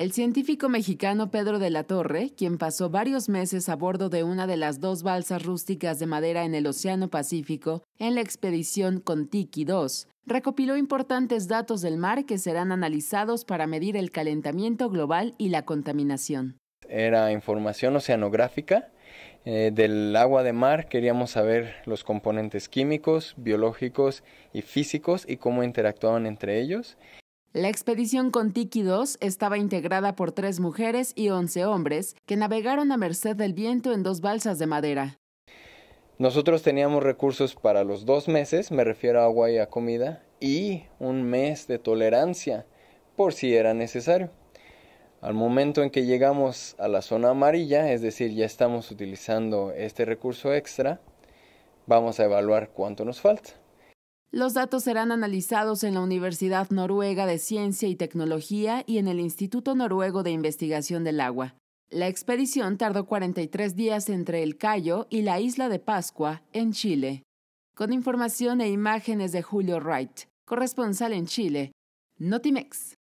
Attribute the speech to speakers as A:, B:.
A: El científico mexicano Pedro de la Torre, quien pasó varios meses a bordo de una de las dos balsas rústicas de madera en el Océano Pacífico en la expedición Contiki II, recopiló importantes datos del mar que serán analizados para medir el calentamiento global y la contaminación.
B: Era información oceanográfica eh, del agua de mar, queríamos saber los componentes químicos, biológicos y físicos y cómo interactuaban entre
A: ellos. La expedición con Tiki II estaba integrada por tres mujeres y once hombres que navegaron a merced del viento en dos balsas de madera.
B: Nosotros teníamos recursos para los dos meses, me refiero a agua y a comida, y un mes de tolerancia, por si era necesario. Al momento en que llegamos a la zona amarilla, es decir, ya estamos utilizando este recurso extra, vamos a evaluar cuánto nos falta.
A: Los datos serán analizados en la Universidad Noruega de Ciencia y Tecnología y en el Instituto Noruego de Investigación del Agua. La expedición tardó 43 días entre El Cayo y la isla de Pascua, en Chile. Con información e imágenes de Julio Wright, corresponsal en Chile, Notimex.